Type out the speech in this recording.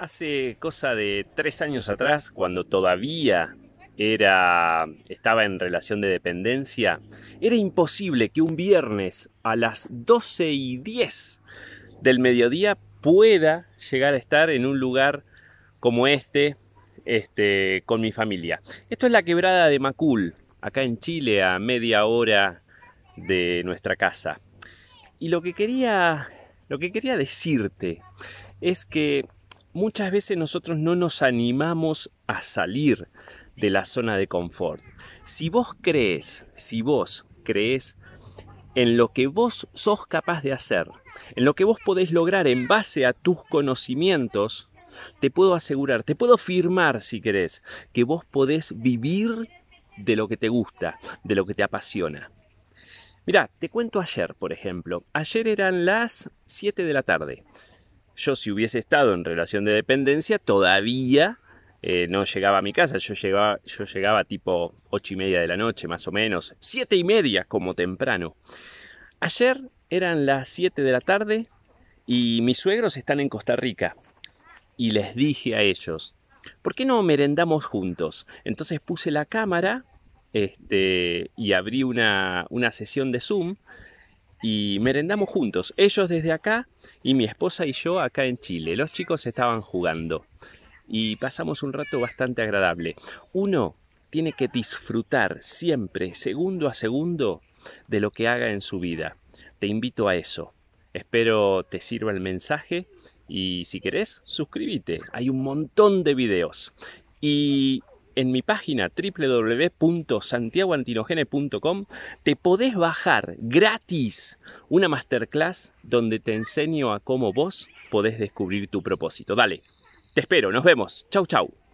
Hace cosa de tres años atrás, cuando todavía era, estaba en relación de dependencia, era imposible que un viernes a las 12 y 10 del mediodía pueda llegar a estar en un lugar como este, este con mi familia. Esto es la quebrada de Macul, acá en Chile, a media hora de nuestra casa. Y lo que quería, lo que quería decirte es que muchas veces nosotros no nos animamos a salir de la zona de confort. Si vos crees, si vos crees en lo que vos sos capaz de hacer, en lo que vos podés lograr en base a tus conocimientos, te puedo asegurar, te puedo firmar si querés, que vos podés vivir de lo que te gusta, de lo que te apasiona. Mirá, te cuento ayer, por ejemplo. Ayer eran las 7 de la tarde yo si hubiese estado en relación de dependencia, todavía eh, no llegaba a mi casa, yo llegaba, tipo ocho y media de la noche, más o menos, siete y media como temprano. Ayer eran las 7 de la tarde y mis suegros están en Costa Rica. Y les dije a ellos, ¿por qué no merendamos juntos? Entonces puse la cámara este, y abrí una, una sesión de Zoom y merendamos juntos, ellos desde acá y mi esposa y yo acá en Chile. Los chicos estaban jugando y pasamos un rato bastante agradable. Uno tiene que disfrutar siempre, segundo a segundo, de lo que haga en su vida. Te invito a eso. Espero te sirva el mensaje y si querés, suscríbete. Hay un montón de videos. Y en mi página www.santiagoantinogene.com te podés bajar gratis una masterclass donde te enseño a cómo vos podés descubrir tu propósito. Dale, te espero, nos vemos. Chau, chau.